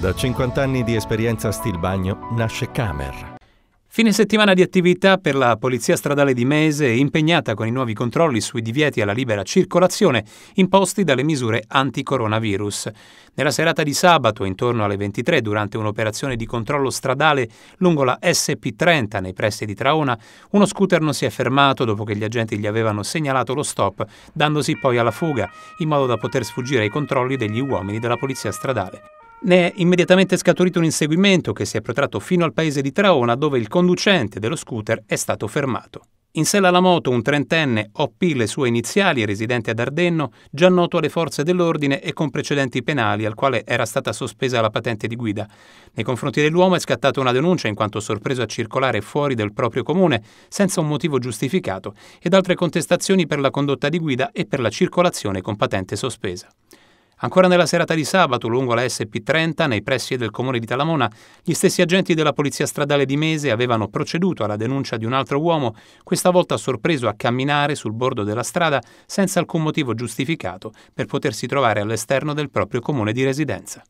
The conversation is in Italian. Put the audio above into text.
Da 50 anni di esperienza a Stilbagno nasce Camer. Fine settimana di attività per la Polizia Stradale di Mese impegnata con i nuovi controlli sui divieti alla libera circolazione imposti dalle misure anticoronavirus. Nella serata di sabato, intorno alle 23, durante un'operazione di controllo stradale lungo la SP30 nei pressi di Traona, uno scooter non si è fermato dopo che gli agenti gli avevano segnalato lo stop, dandosi poi alla fuga, in modo da poter sfuggire ai controlli degli uomini della Polizia Stradale. Ne è immediatamente scaturito un inseguimento che si è protratto fino al paese di Traona dove il conducente dello scooter è stato fermato. In sella alla moto un trentenne, OP le sue iniziali, residente ad Ardenno, già noto alle forze dell'ordine e con precedenti penali al quale era stata sospesa la patente di guida. Nei confronti dell'uomo è scattata una denuncia in quanto sorpreso a circolare fuori del proprio comune senza un motivo giustificato ed altre contestazioni per la condotta di guida e per la circolazione con patente sospesa. Ancora nella serata di sabato, lungo la SP30, nei pressi del comune di Talamona, gli stessi agenti della polizia stradale di Mese avevano proceduto alla denuncia di un altro uomo, questa volta sorpreso a camminare sul bordo della strada senza alcun motivo giustificato per potersi trovare all'esterno del proprio comune di residenza.